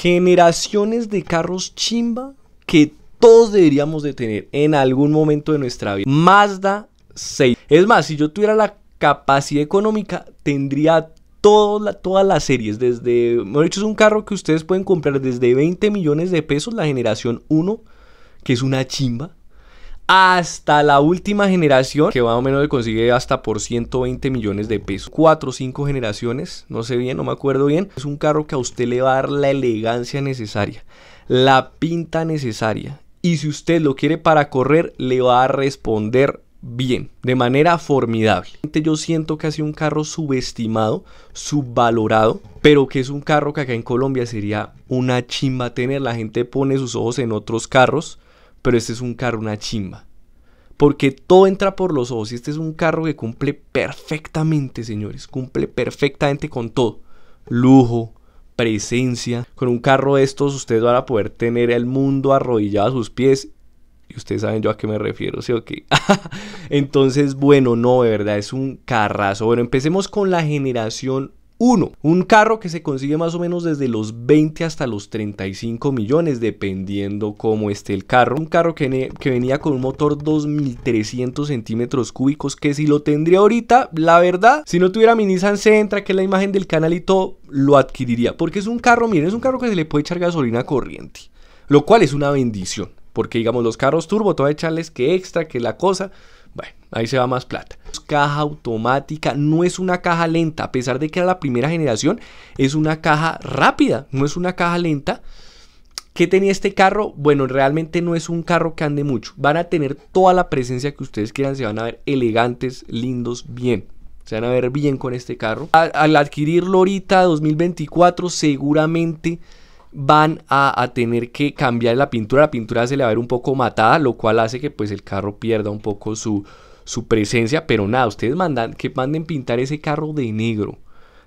generaciones de carros chimba que todos deberíamos de tener en algún momento de nuestra vida. Mazda 6. Es más, si yo tuviera la capacidad económica, tendría la, todas las series, desde, hecho es un carro que ustedes pueden comprar desde 20 millones de pesos, la generación 1, que es una chimba, hasta la última generación, que más o menos le consigue hasta por 120 millones de pesos. Cuatro o cinco generaciones, no sé bien, no me acuerdo bien. Es un carro que a usted le va a dar la elegancia necesaria, la pinta necesaria. Y si usted lo quiere para correr, le va a responder bien, de manera formidable. Yo siento que ha sido un carro subestimado, subvalorado, pero que es un carro que acá en Colombia sería una chimba tener. La gente pone sus ojos en otros carros pero este es un carro, una chimba. Porque todo entra por los ojos y este es un carro que cumple perfectamente, señores. Cumple perfectamente con todo. Lujo, presencia. Con un carro de estos ustedes van a poder tener el mundo arrodillado a sus pies. Y ustedes saben yo a qué me refiero, ¿sí o qué? Entonces, bueno, no, de verdad, es un carrazo. Bueno, empecemos con la generación uno, un carro que se consigue más o menos desde los 20 hasta los 35 millones, dependiendo cómo esté el carro. Un carro que, venía con un motor 2300 centímetros cúbicos, que si lo tendría ahorita, la verdad, si no tuviera mi Nissan Sentra, que es la imagen del canal y todo, lo adquiriría. Porque es un carro, miren, es un carro que se le puede echar gasolina corriente, lo cual es una bendición. Porque digamos, los carros turbo, todo echarles que extra, que la cosa. Bueno, ahí se va más plata. Caja automática, no es una caja lenta, a pesar de que era la primera generación, es una caja rápida, no es una caja lenta. ¿Qué tenía este carro? Bueno, realmente no es un carro que ande mucho. Van a tener toda la presencia que ustedes quieran, se van a ver elegantes, lindos, bien. Se van a ver bien con este carro. Al, al adquirirlo ahorita 2024 seguramente van a, tener que cambiar la pintura. La pintura se le va a ver un poco matada, lo cual hace que pues el carro pierda un poco su, su presencia. Pero nada, ustedes mandan que manden pintar ese carro de negro.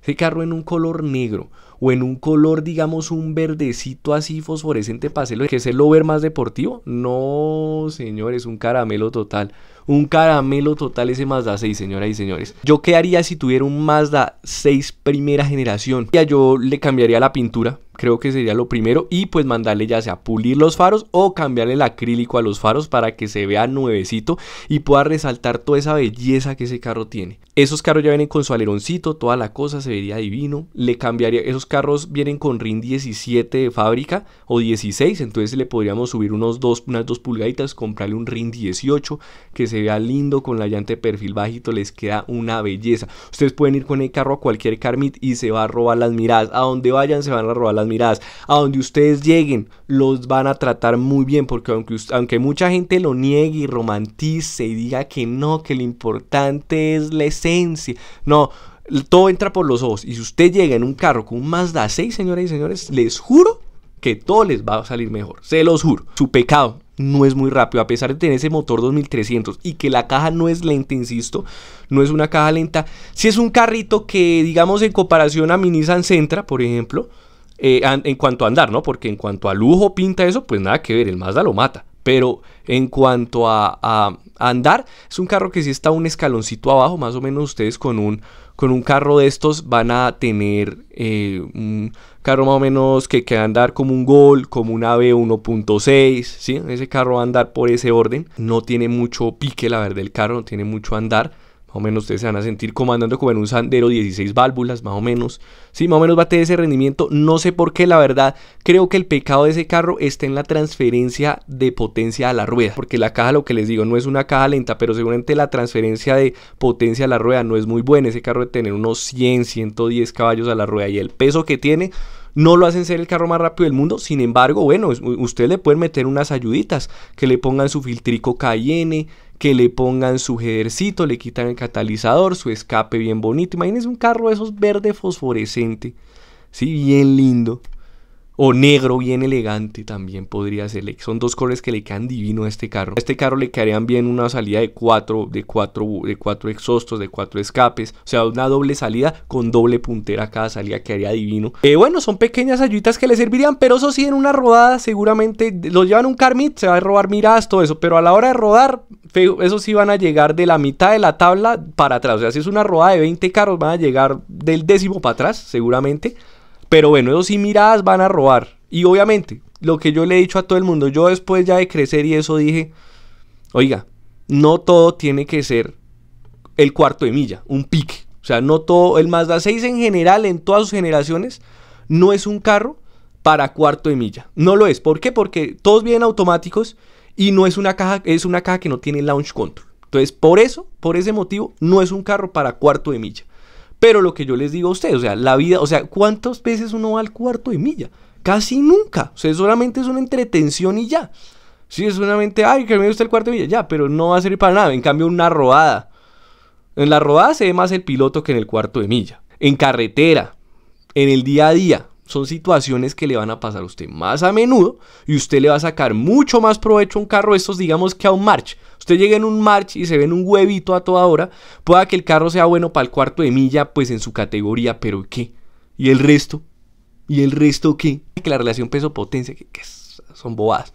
Ese carro en un color negro o en un color, digamos, un verdecito así fosforescente para hacerlo, que es el over más deportivo. No, señores, un caramelo total. Un caramelo total ese Mazda 6, señoras y señores. ¿Yo qué haría si tuviera un Mazda 6 primera generación? Ya yo le cambiaría la pintura creo que sería lo primero y pues mandarle ya sea pulir los faros o cambiarle el acrílico a los faros para que se vea nuevecito y pueda resaltar toda esa belleza que ese carro tiene. Esos carros ya vienen con su aleroncito, toda la cosa se vería divino. Le cambiaría, esos carros vienen con RIN 17 de fábrica o 16, entonces le podríamos subir unos dos, unas 2 pulgaditas, comprarle un RIN 18 que se vea lindo con la llanta de perfil bajito, les queda una belleza. Ustedes pueden ir con el carro a cualquier Carmit y se va a robar las miradas, a donde vayan se van a robar las miradas. A donde ustedes lleguen, los van a tratar muy bien, porque aunque, aunque mucha gente lo niegue y romantice y diga que no, que lo importante es la esencia, no, todo entra por los ojos. Y si usted llega en un carro con un Mazda 6, señoras y señores, les juro que todo les va a salir mejor. Se los juro. Su pecado no es muy rápido, a pesar de tener ese motor 2300 y que la caja no es lenta, insisto, no es una caja lenta. Si es un carrito que, digamos, en comparación a mi Nissan Sentra, por ejemplo, eh, en cuanto a andar, ¿no? Porque en cuanto a lujo pinta eso, pues nada que ver, el Mazda lo mata. Pero en cuanto a, andar, es un carro que si está un escaloncito abajo, más o menos ustedes con un, con un carro de estos van a tener eh, un carro más o menos que, que andar como un Gol, como un AB 1.6, ¿sí? Ese carro va a andar por ese orden, no tiene mucho pique la verdad el carro, no tiene mucho andar. Más o menos ustedes se van a sentir como andando como en un sandero 16 válvulas, más o menos. Sí, más o menos va a tener ese rendimiento. No sé por qué, la verdad, creo que el pecado de ese carro está en la transferencia de potencia a la rueda. Porque la caja, lo que les digo, no es una caja lenta, pero seguramente la transferencia de potencia a la rueda no es muy buena. Ese carro de tener unos 100, 110 caballos a la rueda y el peso que tiene no lo hacen ser el carro más rápido del mundo, sin embargo, bueno, ustedes le pueden meter unas ayuditas, que le pongan su filtrico Cayenne, que le pongan su jedercito, le quitan el catalizador, su escape bien bonito, imagínense un carro de esos verde fosforescente, sí, bien lindo. O negro bien elegante también podría ser. Son dos colores que le quedan divino a este carro. A este carro le quedarían bien una salida de cuatro, de cuatro, de cuatro exhaustos, de cuatro escapes. O sea, una doble salida con doble puntera cada salida quedaría divino. Eh, bueno, son pequeñas ayuditas que le servirían, pero eso sí, en una rodada seguramente lo llevan un Carmit, se va a robar miras, todo eso. Pero a la hora de rodar, eso esos sí van a llegar de la mitad de la tabla para atrás. O sea, si es una rodada de 20 carros, van a llegar del décimo para atrás, seguramente. Pero bueno, eso sí miradas van a robar. Y obviamente, lo que yo le he dicho a todo el mundo, yo después ya de crecer y eso dije, oiga, no todo tiene que ser el cuarto de milla, un pique. O sea, no todo, el Mazda 6 en general, en todas sus generaciones, no es un carro para cuarto de milla. No lo es. ¿Por qué? Porque todos vienen automáticos y no es una caja, es una caja que no tiene launch control. Entonces, por eso, por ese motivo, no es un carro para cuarto de milla. Pero lo que yo les digo a ustedes, o sea, la vida, o sea, ¿cuántas veces uno va al cuarto de milla? Casi nunca. O sea, solamente es una entretención y ya. Sí, es solamente, ay, que me gusta el cuarto de milla, ya, pero no va a servir para nada. En cambio, una rodada. En la rodada se ve más el piloto que en el cuarto de milla. En carretera, en el día a día, son situaciones que le van a pasar a usted más a menudo y usted le va a sacar mucho más provecho a un carro estos, digamos que a un March. Usted llega en un March y se ve en un huevito a toda hora, pueda que el carro sea bueno para el cuarto de milla, pues en su categoría, pero ¿qué? ¿Y el resto? ¿Y el resto qué? Que la relación peso-potencia, que, son bobadas.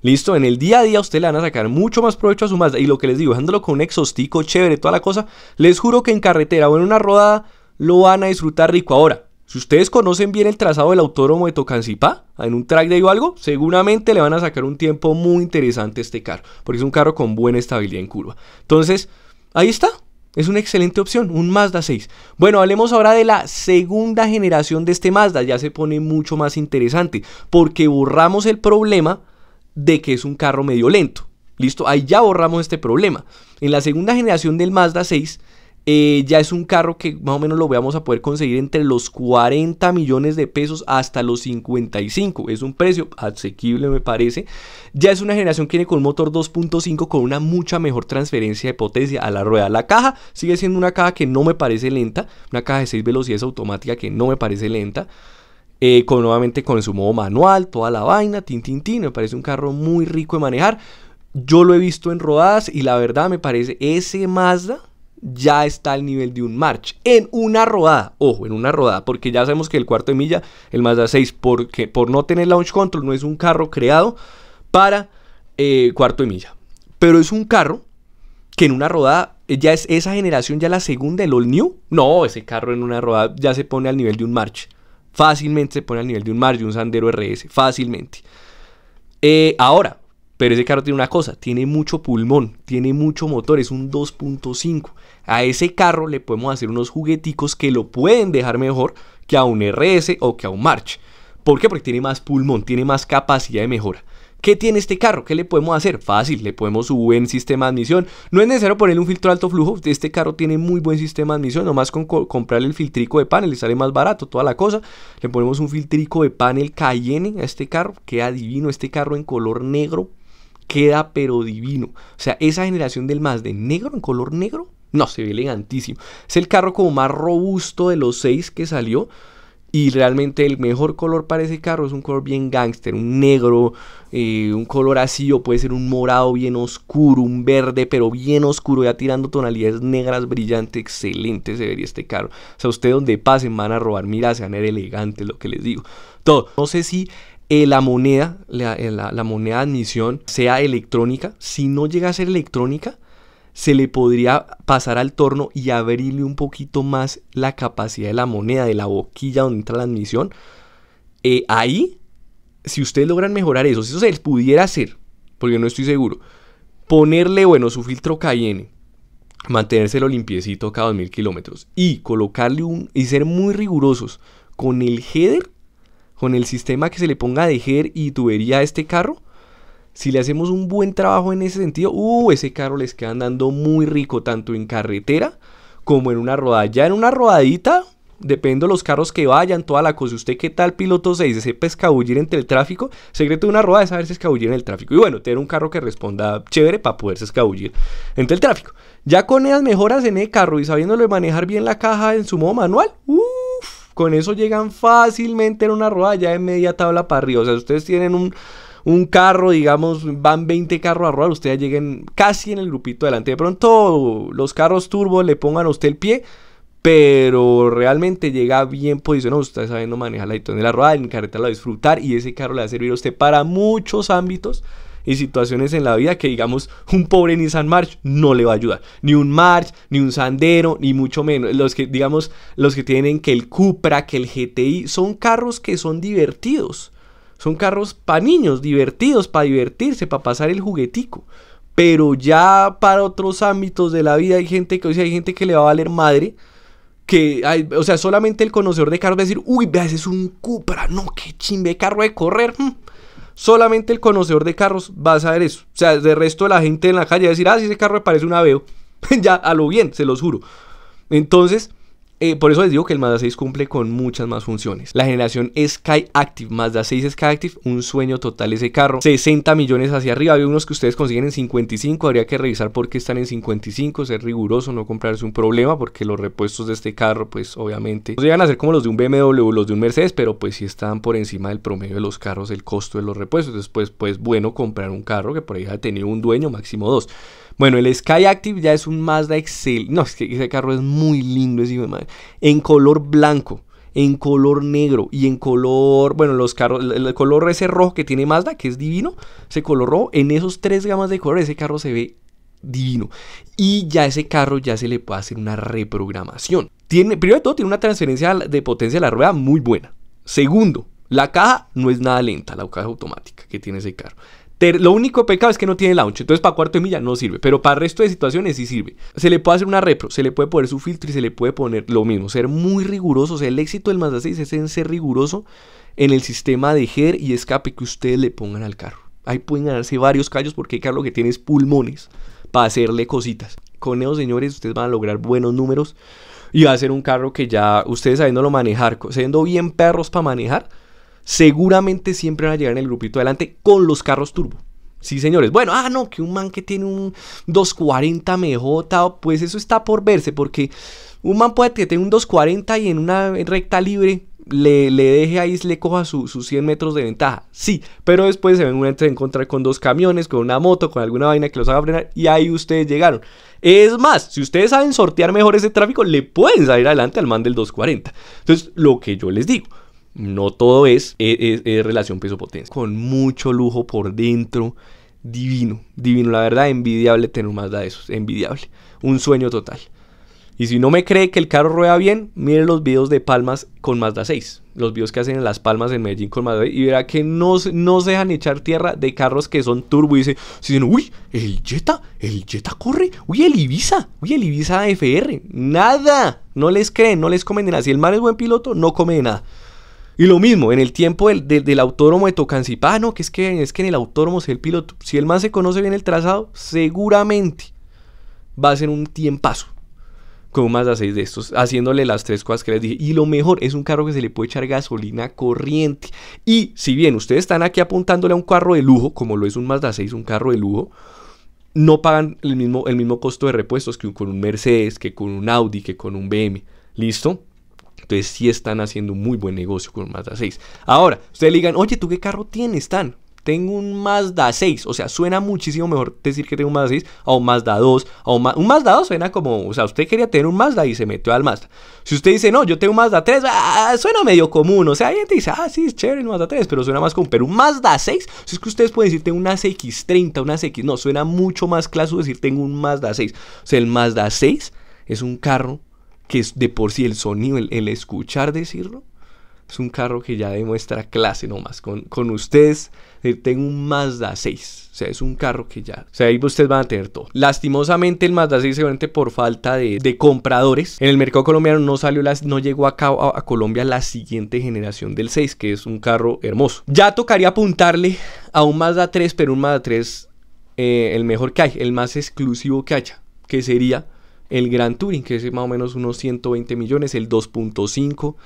Listo, en el día a día usted le van a sacar mucho más provecho a su Mazda. Y lo que les digo, dejándolo con un exostico chévere, toda la cosa, les juro que en carretera o en una rodada lo van a disfrutar rico. Ahora, si ustedes conocen bien el trazado del autódromo de Tocancipá, en un track de o algo, seguramente le van a sacar un tiempo muy interesante a este carro, porque es un carro con buena estabilidad en curva. Entonces, ahí está. Es una excelente opción, un Mazda 6. Bueno, hablemos ahora de la segunda generación de este Mazda. Ya se pone mucho más interesante, porque borramos el problema de que es un carro medio lento. Listo, ahí ya borramos este problema. En la segunda generación del Mazda 6 eh, ya es un carro que más o menos lo vamos a poder conseguir entre los 40 millones de pesos hasta los 55. Es un precio asequible me parece. Ya es una generación que viene con un motor 2.5 con una mucha mejor transferencia de potencia a la rueda. La caja sigue siendo una caja que no me parece lenta. Una caja de 6 velocidades automática que no me parece lenta. Eh, con, nuevamente con su modo manual, toda la vaina, tin, tin, tin. Me parece un carro muy rico de manejar. Yo lo he visto en rodadas y la verdad me parece ese Mazda ya está al nivel de un March. En una rodada, ojo, en una rodada, porque ya sabemos que el cuarto de milla, el Mazda 6, porque, por no tener launch control, no es un carro creado para eh, cuarto de milla. Pero es un carro que en una rodada, eh, ya es esa generación, ya la segunda, el All New. No, ese carro en una rodada ya se pone al nivel de un March. Fácilmente se pone al nivel de un March, de un Sandero RS, fácilmente. Eh, ahora, pero ese carro tiene una cosa, tiene mucho pulmón, tiene mucho motor, es un 2.5. A ese carro le podemos hacer unos jugueticos que lo pueden dejar mejor que a un RS o que a un March. ¿Por qué? Porque tiene más pulmón, tiene más capacidad de mejora. ¿Qué tiene este carro? ¿Qué le podemos hacer? Fácil, le podemos un buen sistema de admisión. No es necesario ponerle un filtro alto flujo. Este carro tiene muy buen sistema de admisión. Nomás con comprarle el filtrico de panel, le sale más barato, toda la cosa. Le ponemos un filtrico de panel Cayenne a este carro. Que adivino? este carro en color negro, queda pero divino. O sea, esa generación del más de negro en color negro, no, se ve elegantísimo. Es el carro como más robusto de los seis que salió. Y realmente el mejor color para ese carro es un color bien gangster, un negro, eh, un color así, o puede ser un morado bien oscuro, un verde, pero bien oscuro, ya tirando tonalidades negras, brillantes excelente se vería este carro. O sea, ustedes donde pasen van a robar, mira, se van a ver elegantes, lo que les digo. Todo. No sé si eh, la moneda, eh, la, moneda de admisión sea electrónica. Si no llega a ser electrónica, se le podría pasar al torno y abrirle un poquito más la capacidad de la moneda, de la boquilla donde entra la admisión. Eh, ahí, si ustedes logran mejorar eso, si eso se les pudiera hacer, porque no estoy seguro, ponerle, bueno, su filtro Cayenne, lo limpiecito cada 2000 kilómetros y colocarle un, y ser muy rigurosos con el header, con el sistema que se le ponga a ger y tubería a este carro, si le hacemos un buen trabajo en ese sentido, uh, ese carro les queda andando muy rico, tanto en carretera como en una rodada. Ya en una rodadita, Dependo los carros que vayan, toda la cosa. Usted qué tal piloto se dice, sepa escabullir entre el tráfico. Secreto de una rueda es saberse escabullir en el tráfico. Y bueno, tener un carro que responda chévere para poderse escabullir entre el tráfico. Ya con esas mejoras en el carro y sabiéndole manejar bien la caja en su modo manual, uh, con eso llegan fácilmente en una rueda ya de media tabla para arriba. O sea, ustedes tienen un, un carro, digamos, van 20 carros a rodar, ustedes lleguen casi en el grupito delante. De pronto los carros turbo le pongan a usted el pie, pero realmente llega bien posicionado, usted sabiendo manejar la de la rueda, en carretera la disfrutar y ese carro le va a servir a usted para muchos ámbitos y situaciones en la vida que digamos un pobre Nissan March no le va a ayudar. Ni un March, ni un Sandero, ni mucho menos. Los que digamos, los que tienen que el Cupra, que el GTI, son carros que son divertidos. Son carros para niños, divertidos, para divertirse, para pasar el juguetico. Pero ya para otros ámbitos de la vida hay gente que, o sea, hay gente que le va a valer madre que, o sea, solamente el conocedor de carros va a decir, uy, vea, ese es un Cupra, no, qué chimbe carro de correr. Mm" solamente el conocedor de carros va a saber eso. O sea, de resto de la gente en la calle va a decir, ah, si ese carro me parece un aveo. ya, a lo bien, se los juro. Entonces, eh, por eso les digo que el Mazda 6 cumple con muchas más funciones. La generación Sky Active, Mazda 6 Sky Active, un sueño total ese carro. 60 millones hacia arriba, había unos que ustedes consiguen en 55, habría que revisar por qué están en 55, ser riguroso, no comprarse un problema, porque los repuestos de este carro, pues obviamente, no llegan a ser como los de un BMW, o los de un Mercedes, pero pues sí están por encima del promedio de los carros el costo de los repuestos. Entonces, pues, pues bueno comprar un carro que por ahí ha tenido un dueño, máximo dos. Bueno, el Sky Active ya es un Mazda Excel. No, es que ese carro es muy lindo, hijo En color blanco, en color negro y en color, bueno, los carros, el, color ese rojo que tiene Mazda, que es divino, ese color rojo, en esos tres gamas de color, ese carro se ve divino. Y ya ese carro ya se le puede hacer una reprogramación. Tiene, primero de todo, tiene una transferencia de potencia de la rueda muy buena. Segundo, la caja no es nada lenta, la caja automática que tiene ese carro lo único pecado es que no tiene launch, entonces para cuarto de milla no sirve, pero para el resto de situaciones sí sirve. Se le puede hacer una repro, se le puede poner su filtro y se le puede poner lo mismo, ser muy riguroso. O sea, el éxito del Mazda 6 es en ser riguroso en el sistema de GER y escape que ustedes le pongan al carro. Ahí pueden ganarse varios callos porque hay carro que tiene pulmones para hacerle cositas. Con esos señores ustedes van a lograr buenos números y va a ser un carro que ya ustedes sabiéndolo manejar, siendo bien perros para manejar, seguramente siempre van a llegar en el grupito adelante con los carros turbo. Sí, señores. Bueno, ah, no, que un man que tiene un 240 MJ, pues eso está por verse, porque un man puede que tenga un 240 y en una recta libre le, deje ahí, le coja sus 100 metros de ventaja. Sí, pero después se ven a encontrar con dos camiones, con una moto, con alguna vaina que los haga frenar y ahí ustedes llegaron. Es más, si ustedes saben sortear mejor ese tráfico, le pueden salir adelante al man del 240. Entonces, lo que yo les digo, no todo es, es, relación peso-potencia. Con mucho lujo por dentro, divino, divino, la verdad, envidiable tener un Mazda de esos, envidiable, un sueño total. Y si no me cree que el carro rueda bien, miren los videos de Palmas con Mazda 6, los videos que hacen en Las Palmas en Medellín con Mazda 6, y verá que no, no se dejan echar tierra de carros que son turbo y dicen, dicen, uy, el Jetta, el Jetta corre, uy, el Ibiza, uy, el Ibiza FR, nada, no les creen, no les comen de nada, si el mar es buen piloto, no come de nada. Y lo mismo, en el tiempo del, del, autódromo de Tocancipá, ah, no, que es que, es que en el autódromo, si el piloto, si el más se conoce bien el trazado, seguramente va a ser un tiempazo con un Mazda 6 de estos, haciéndole las tres cosas que les dije. Y lo mejor, es un carro que se le puede echar gasolina corriente. Y si bien ustedes están aquí apuntándole a un carro de lujo, como lo es un Mazda 6, un carro de lujo, no pagan el mismo, el mismo costo de repuestos que con un Mercedes, que con un Audi, que con un BMW. ¿Listo? Ustedes sí están haciendo un muy buen negocio con un Mazda 6. Ahora, ustedes le digan, oye, ¿tú qué carro tienes, Tan? Tengo un Mazda 6. O sea, suena muchísimo mejor decir que tengo un Mazda 6 O un Mazda 2. un, Mazda 2 suena como, o sea, usted quería tener un Mazda y se metió al Mazda. Si usted dice, no, yo tengo un Mazda 3, ah, suena medio común. O sea, hay gente dice, ah, sí, es chévere un Mazda 3, pero suena más común. Pero un Mazda 6, si es que ustedes pueden decir, tengo un ACX30, un ACX. No, suena mucho más claso decir, tengo un Mazda 6. O sea, el Mazda 6 es un carro que es de por sí el sonido, el, escuchar decirlo, es un carro que ya demuestra clase nomás. Con, con ustedes eh, tengo un Mazda 6. O sea, es un carro que ya... O sea, ahí ustedes van a tener todo. Lastimosamente el Mazda 6 seguramente por falta de, compradores. En el mercado colombiano no salió las, no llegó a a, a, Colombia la siguiente generación del 6, que es un carro hermoso. Ya tocaría apuntarle a un Mazda 3, pero un Mazda 3 eh, el mejor que hay, el más exclusivo que haya, que sería el Gran Touring, que es más o menos unos 120 millones, el 2.5.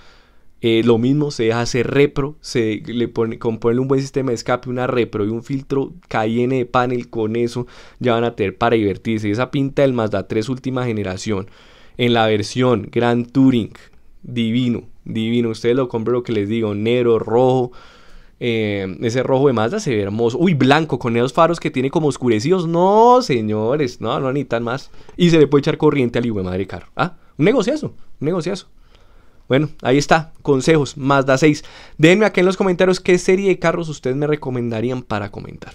Eh, lo mismo se hace repro, se le pone, con ponerle un buen sistema de escape, una repro y un filtro Cayenne de panel, con eso ya van a tener para divertirse. Esa pinta del Mazda 3 última generación, en la versión Gran Touring, divino, divino. Ustedes lo compran lo que les digo, negro, rojo, eh, ese rojo de Mazda se ve hermoso. Uy, blanco, con esos faros que tiene como oscurecidos. No, señores, no, no tan más. Y se le puede echar corriente al hijo de madre carro. Ah, un negociazo, un negociazo. Bueno, ahí está, consejos, Mazda 6. Déjenme aquí en los comentarios qué serie de carros ustedes me recomendarían para comentar.